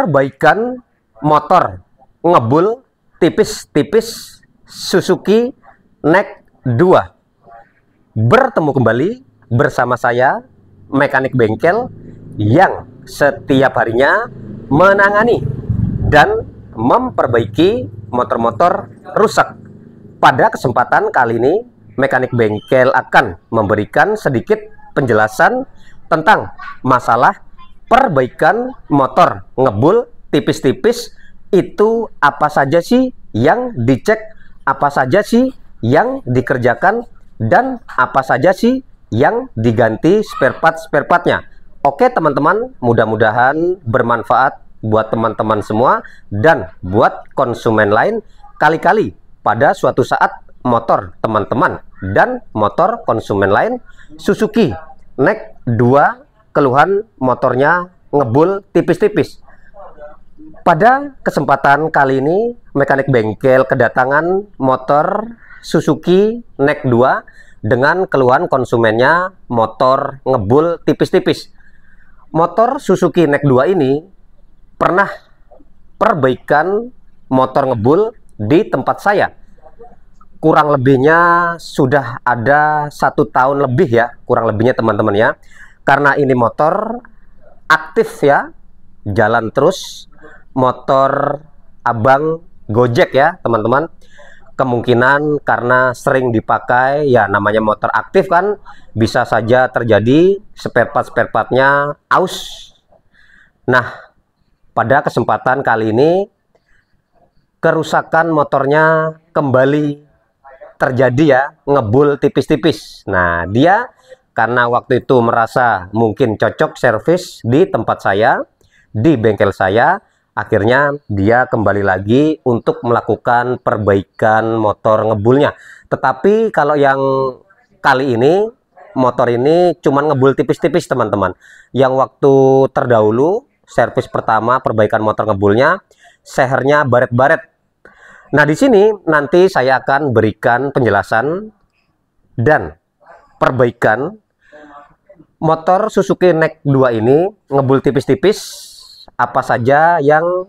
perbaikan motor ngebul tipis-tipis Suzuki Neck 2 bertemu kembali bersama saya mekanik bengkel yang setiap harinya menangani dan memperbaiki motor-motor rusak pada kesempatan kali ini mekanik bengkel akan memberikan sedikit penjelasan tentang masalah perbaikan motor ngebul tipis-tipis itu apa saja sih yang dicek, apa saja sih yang dikerjakan dan apa saja sih yang diganti spare part spare partnya. Oke teman-teman, mudah-mudahan bermanfaat buat teman-teman semua dan buat konsumen lain kali-kali pada suatu saat motor teman-teman dan motor konsumen lain Suzuki Next 2 keluhan motornya ngebul tipis-tipis. Pada kesempatan kali ini, mekanik bengkel kedatangan motor Suzuki Neck 2 dengan keluhan konsumennya motor ngebul tipis-tipis. Motor Suzuki Neck 2 ini pernah perbaikan motor ngebul di tempat saya. Kurang lebihnya sudah ada satu tahun lebih ya, kurang lebihnya teman-teman ya karena ini motor aktif ya jalan terus motor abang gojek ya teman-teman kemungkinan karena sering dipakai ya namanya motor aktif kan bisa saja terjadi spare part spare partnya aus nah pada kesempatan kali ini kerusakan motornya kembali terjadi ya ngebul tipis-tipis nah dia karena waktu itu merasa mungkin cocok servis di tempat saya, di bengkel saya, akhirnya dia kembali lagi untuk melakukan perbaikan motor ngebulnya. Tetapi kalau yang kali ini motor ini cuma ngebul tipis-tipis teman-teman. Yang waktu terdahulu servis pertama perbaikan motor ngebulnya sehernya baret-baret. Nah, di sini nanti saya akan berikan penjelasan dan perbaikan motor Suzuki Nex 2 ini ngebul tipis-tipis apa saja yang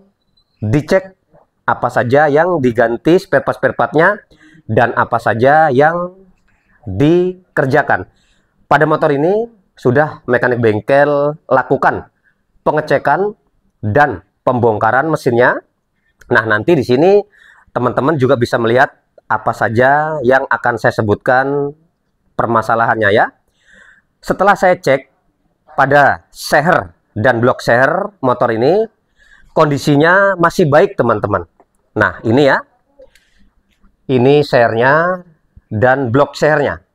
dicek apa saja yang diganti spare part spare partnya dan apa saja yang dikerjakan pada motor ini sudah mekanik bengkel lakukan pengecekan dan pembongkaran mesinnya nah nanti di sini teman-teman juga bisa melihat apa saja yang akan saya sebutkan permasalahannya ya setelah saya cek pada seher dan blok seher motor ini kondisinya masih baik teman-teman nah ini ya ini sehernya dan blok sehernya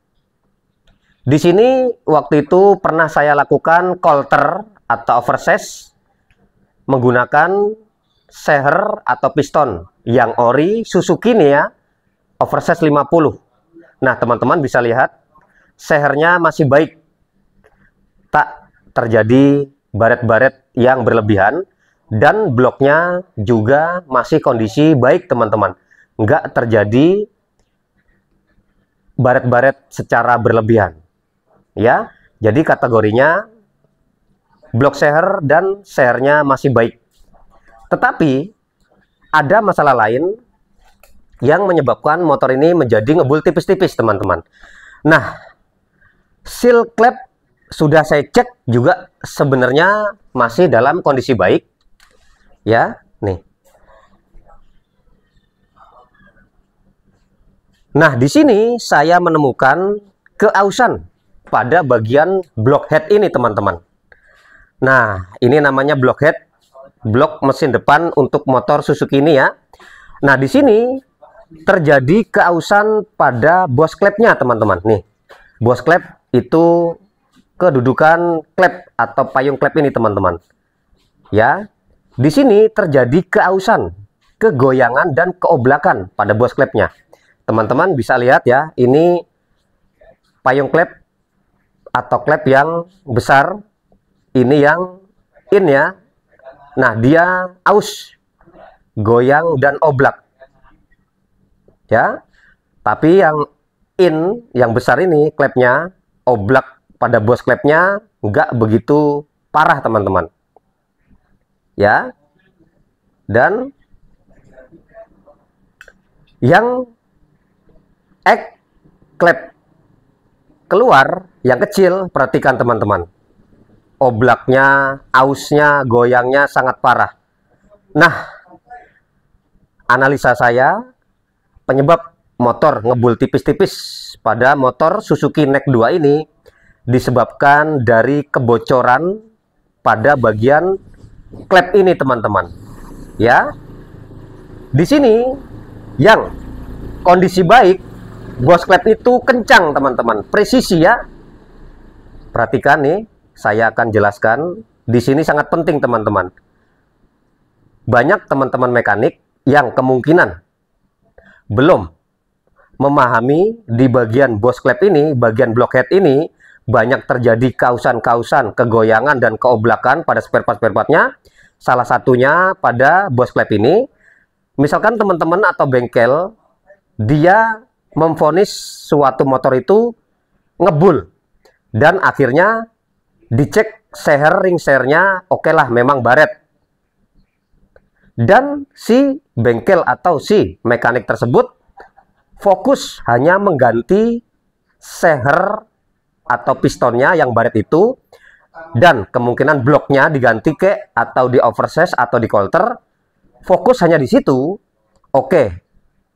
di sini waktu itu pernah saya lakukan colter atau oversize menggunakan seher atau piston yang ori Suzuki nih ya oversize 50 nah teman-teman bisa lihat sehernya masih baik tak terjadi baret-baret yang berlebihan dan bloknya juga masih kondisi baik teman-teman nggak terjadi baret-baret secara berlebihan ya jadi kategorinya blok seher dan share masih baik tetapi ada masalah lain yang menyebabkan motor ini menjadi ngebul tipis-tipis teman-teman nah seal clap sudah saya cek juga sebenarnya masih dalam kondisi baik ya nih nah di sini saya menemukan keausan pada bagian blockhead ini teman-teman nah ini namanya blockhead blok mesin depan untuk motor Suzuki ini ya nah di sini terjadi keausan pada bos klepnya teman-teman nih bos klep itu kedudukan klep atau payung klep ini teman-teman. Ya, di sini terjadi keausan, kegoyangan dan keoblakan pada bos klepnya. Teman-teman bisa lihat ya, ini payung klep atau klep yang besar, ini yang in ya. Nah, dia aus, goyang dan oblak. Ya. Tapi yang in yang besar ini klepnya oblak pada bos klepnya nggak begitu parah teman-teman ya dan yang ek klep keluar yang kecil perhatikan teman-teman oblaknya ausnya goyangnya sangat parah nah analisa saya penyebab motor ngebul tipis-tipis pada motor Suzuki Nek 2 ini disebabkan dari kebocoran pada bagian klep ini teman-teman ya di sini yang kondisi baik bos klep itu kencang teman-teman presisi ya perhatikan nih saya akan jelaskan di sini sangat penting teman-teman banyak teman-teman mekanik yang kemungkinan belum memahami di bagian bos klep ini bagian blockhead ini banyak terjadi kausan-kausan, kegoyangan dan keoblakan pada spare part-spare partnya. Salah satunya pada bos klep ini. Misalkan teman-teman atau bengkel dia memfonis suatu motor itu ngebul dan akhirnya dicek seher ring sehernya oke okay lah memang baret dan si bengkel atau si mekanik tersebut fokus hanya mengganti seher atau pistonnya yang baret itu dan kemungkinan bloknya diganti ke atau di oversize atau di colter fokus hanya di situ oke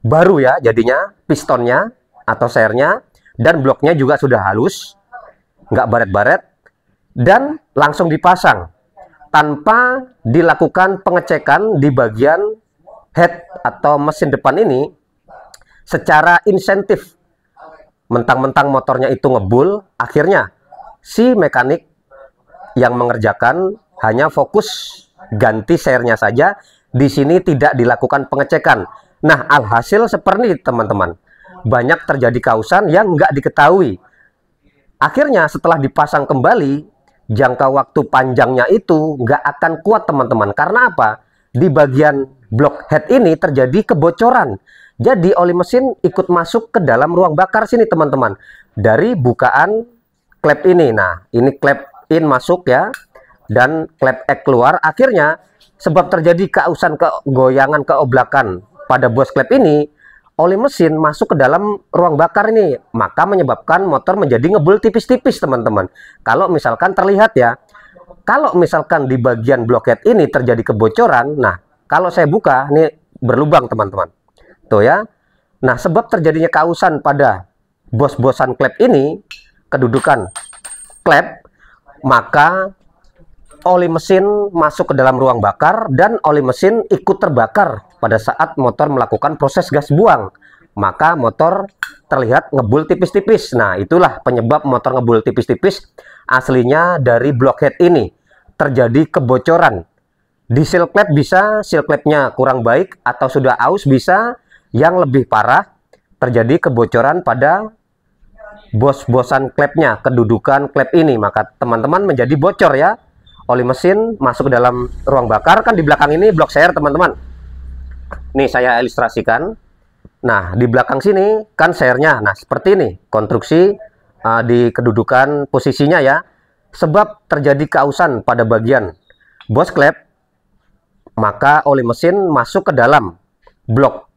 baru ya jadinya pistonnya atau sernya dan bloknya juga sudah halus nggak baret-baret dan langsung dipasang tanpa dilakukan pengecekan di bagian head atau mesin depan ini secara insentif mentang-mentang motornya itu ngebul, akhirnya si mekanik yang mengerjakan hanya fokus ganti sernya saja. Di sini tidak dilakukan pengecekan. Nah, alhasil seperti teman-teman. Banyak terjadi kausan yang nggak diketahui. Akhirnya setelah dipasang kembali, jangka waktu panjangnya itu nggak akan kuat teman-teman. Karena apa? Di bagian blok head ini terjadi kebocoran. Jadi oli mesin ikut masuk ke dalam ruang bakar sini teman-teman. Dari bukaan klep ini. Nah, ini klep in masuk ya dan klep X keluar. Akhirnya sebab terjadi keausan kegoyangan keoblakan pada bos klep ini, oli mesin masuk ke dalam ruang bakar ini, maka menyebabkan motor menjadi ngebul tipis-tipis, teman-teman. Kalau misalkan terlihat ya, kalau misalkan di bagian bloket ini terjadi kebocoran, nah, kalau saya buka, ini berlubang, teman-teman. Tuh gitu ya. Nah, sebab terjadinya kausan pada bos-bosan klep ini, kedudukan klep, maka oli mesin masuk ke dalam ruang bakar dan oli mesin ikut terbakar pada saat motor melakukan proses gas buang. Maka motor terlihat ngebul tipis-tipis. Nah, itulah penyebab motor ngebul tipis-tipis aslinya dari blockhead ini. Terjadi kebocoran. Di seal klep bisa, seal klepnya kurang baik atau sudah aus bisa, yang lebih parah, terjadi kebocoran pada bos-bosan klepnya, kedudukan klep ini. Maka teman-teman menjadi bocor ya. Oli mesin masuk ke dalam ruang bakar, kan di belakang ini blok share teman-teman. Nih saya ilustrasikan. Nah, di belakang sini kan sharenya. Nah, seperti ini konstruksi uh, di kedudukan posisinya ya. Sebab terjadi keausan pada bagian bos klep, maka oli mesin masuk ke dalam blok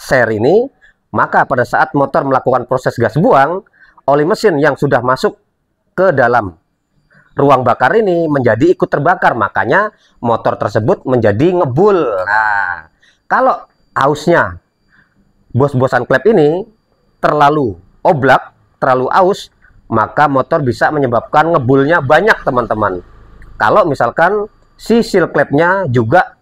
share ini, maka pada saat motor melakukan proses gas buang, oli mesin yang sudah masuk ke dalam ruang bakar ini menjadi ikut terbakar. Makanya motor tersebut menjadi ngebul. Nah, kalau ausnya bos-bosan klep ini terlalu oblak, terlalu aus, maka motor bisa menyebabkan ngebulnya banyak teman-teman. Kalau misalkan si seal klepnya juga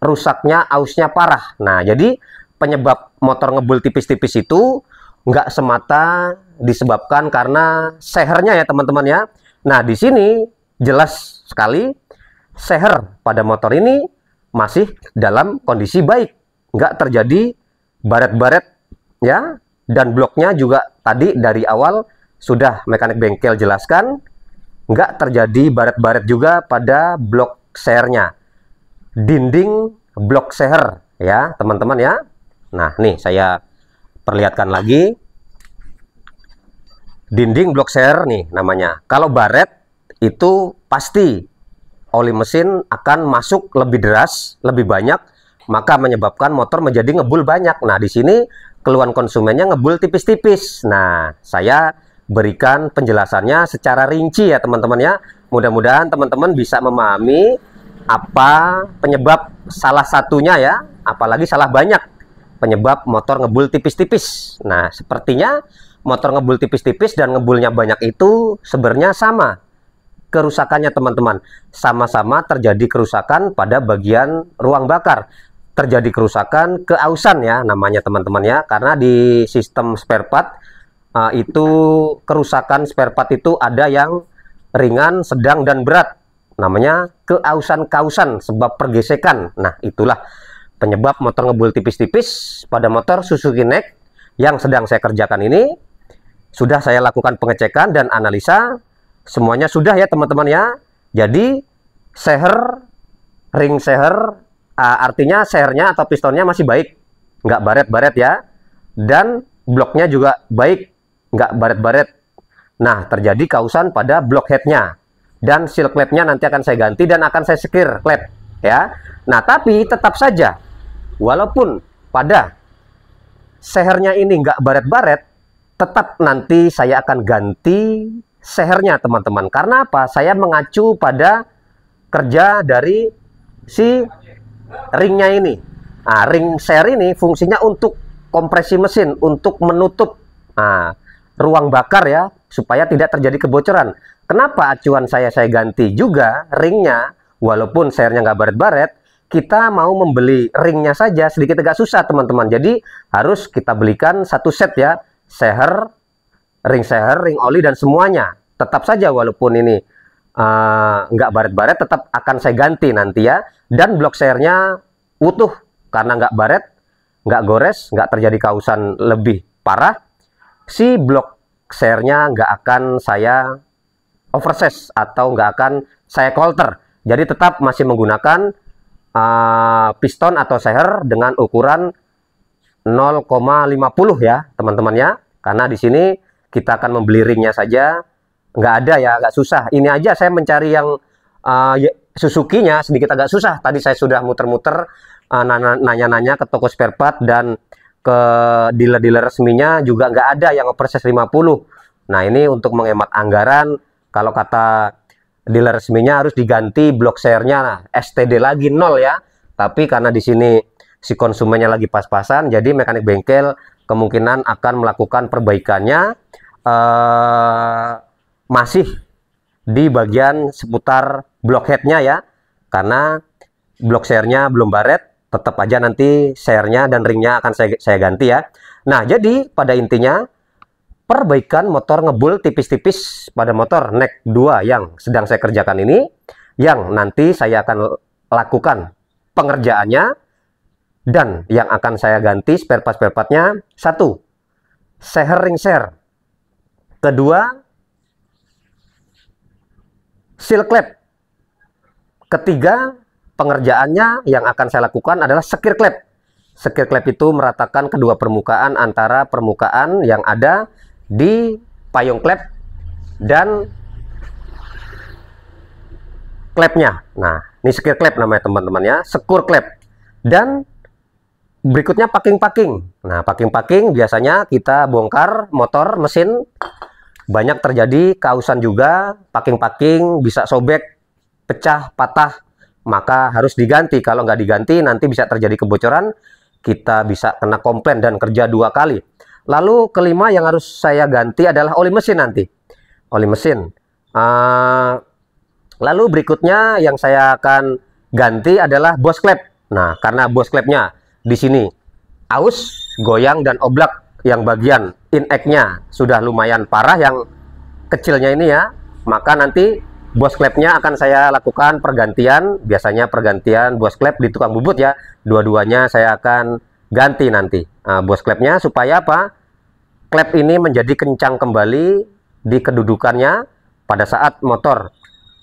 rusaknya ausnya parah. Nah, jadi penyebab motor ngebul tipis-tipis itu nggak semata disebabkan karena sehernya ya teman-teman ya. Nah di sini jelas sekali seher pada motor ini masih dalam kondisi baik, nggak terjadi baret-baret ya dan bloknya juga tadi dari awal sudah mekanik bengkel jelaskan nggak terjadi baret-baret juga pada blok sehernya dinding blok seher ya teman-teman ya Nah, nih saya perlihatkan lagi. Dinding blok share nih namanya. Kalau baret itu pasti oli mesin akan masuk lebih deras, lebih banyak, maka menyebabkan motor menjadi ngebul banyak. Nah, di sini keluhan konsumennya ngebul tipis-tipis. Nah, saya berikan penjelasannya secara rinci ya teman-teman ya. Mudah-mudahan teman-teman bisa memahami apa penyebab salah satunya ya, apalagi salah banyak penyebab motor ngebul tipis-tipis. Nah, sepertinya motor ngebul tipis-tipis dan ngebulnya banyak itu sebenarnya sama kerusakannya teman-teman. Sama-sama terjadi kerusakan pada bagian ruang bakar. Terjadi kerusakan keausan ya namanya teman-teman ya karena di sistem spare part uh, itu kerusakan spare part itu ada yang ringan, sedang dan berat. Namanya keausan-kausan sebab pergesekan. Nah, itulah Penyebab motor ngebul tipis-tipis pada motor Suzuki Neck yang sedang saya kerjakan ini sudah saya lakukan pengecekan dan analisa semuanya sudah ya teman-teman ya jadi seher ring seher uh, artinya sehernya atau pistonnya masih baik nggak baret-baret ya dan bloknya juga baik nggak baret-baret nah terjadi kausan pada blok headnya dan seal clapnya nanti akan saya ganti dan akan saya sekir clap ya nah tapi tetap saja Walaupun pada sehernya ini nggak baret-baret, tetap nanti saya akan ganti sehernya teman-teman. Karena apa? Saya mengacu pada kerja dari si ringnya ini. Nah, ring seher ini fungsinya untuk kompresi mesin, untuk menutup nah, ruang bakar ya, supaya tidak terjadi kebocoran. Kenapa acuan saya saya ganti juga ringnya, walaupun sehernya nggak baret-baret, kita mau membeli ringnya saja sedikit agak susah teman-teman. Jadi harus kita belikan satu set ya, seher, ring seher, ring oli dan semuanya. Tetap saja walaupun ini uh, nggak baret-baret tetap akan saya ganti nanti ya. Dan blok sehernya utuh karena nggak baret, nggak gores, nggak terjadi kausan lebih parah. Si blok sehernya nggak akan saya oversize atau nggak akan saya colter. Jadi tetap masih menggunakan Eh, piston atau seher dengan ukuran 0,50 ya teman-teman ya karena di sini kita akan membeli ringnya saja nggak ada ya agak susah ini aja saya mencari yang uh, Suzuki-nya sedikit agak susah tadi saya sudah muter-muter eh, nanya nanya-nanya ke toko spare part dan ke dealer-dealer resminya juga nggak ada yang proses 50 nah ini untuk menghemat anggaran kalau kata dealer resminya harus diganti blok sharenya nah, STD lagi nol ya. Tapi karena di sini si konsumennya lagi pas-pasan, jadi mekanik bengkel kemungkinan akan melakukan perbaikannya eh, masih di bagian seputar blok headnya ya, karena blok sharenya belum baret, tetap aja nanti sharenya dan ringnya akan saya, saya ganti ya. Nah, jadi pada intinya perbaikan motor ngebul tipis-tipis pada motor neck 2 yang sedang saya kerjakan ini yang nanti saya akan lakukan pengerjaannya dan yang akan saya ganti spare part spare partnya satu seher ring share kedua seal clap ketiga pengerjaannya yang akan saya lakukan adalah sekir clap sekir clap itu meratakan kedua permukaan antara permukaan yang ada di payung klep dan klepnya. Nah, ini sekir klep namanya teman-teman ya, sekur klep. Dan berikutnya packing-packing. Nah, packing-packing biasanya kita bongkar motor, mesin banyak terjadi kausan juga, packing-packing bisa sobek, pecah, patah, maka harus diganti. Kalau nggak diganti nanti bisa terjadi kebocoran, kita bisa kena komplain dan kerja dua kali. Lalu kelima yang harus saya ganti adalah oli mesin nanti. Oli mesin. Uh, lalu berikutnya yang saya akan ganti adalah bos klep. Nah, karena bos klepnya di sini aus, goyang dan oblak yang bagian nya sudah lumayan parah yang kecilnya ini ya, maka nanti bos klepnya akan saya lakukan pergantian, biasanya pergantian bos klep di tukang bubut ya. Dua-duanya saya akan ganti nanti nah, bos klepnya supaya apa klep ini menjadi kencang kembali di kedudukannya pada saat motor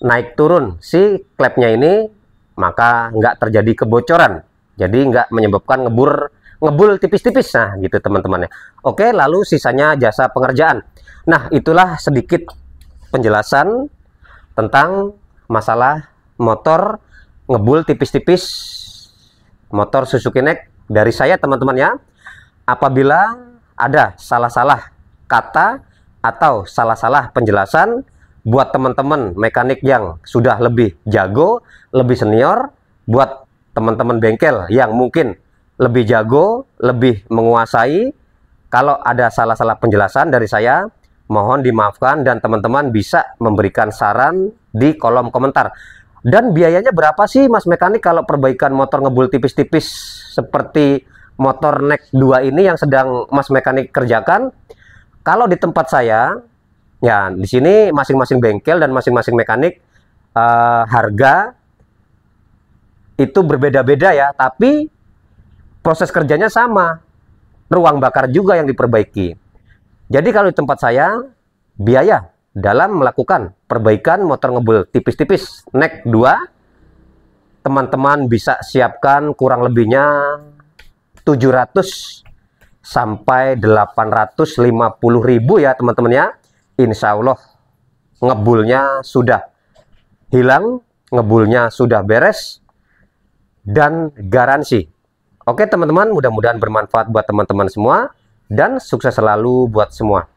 naik turun si klepnya ini maka nggak terjadi kebocoran jadi nggak menyebabkan ngebur ngebul tipis-tipis nah gitu teman-teman oke lalu sisanya jasa pengerjaan nah itulah sedikit penjelasan tentang masalah motor ngebul tipis-tipis motor Suzuki Neck dari saya teman-teman ya apabila ada salah-salah kata atau salah-salah penjelasan buat teman-teman mekanik yang sudah lebih jago, lebih senior, buat teman-teman bengkel yang mungkin lebih jago, lebih menguasai, kalau ada salah-salah penjelasan dari saya, mohon dimaafkan dan teman-teman bisa memberikan saran di kolom komentar. Dan biayanya berapa sih Mas Mekanik kalau perbaikan motor ngebul tipis-tipis seperti motor neck 2 ini yang sedang mas mekanik kerjakan kalau di tempat saya ya di sini masing-masing bengkel dan masing-masing mekanik uh, harga itu berbeda-beda ya tapi proses kerjanya sama ruang bakar juga yang diperbaiki jadi kalau di tempat saya biaya dalam melakukan perbaikan motor ngebul tipis-tipis neck 2 teman-teman bisa siapkan kurang lebihnya 700 sampai 850 ribu ya teman-teman ya Insya Allah ngebulnya sudah hilang ngebulnya sudah beres dan garansi Oke teman-teman mudah-mudahan bermanfaat buat teman-teman semua dan sukses selalu buat semua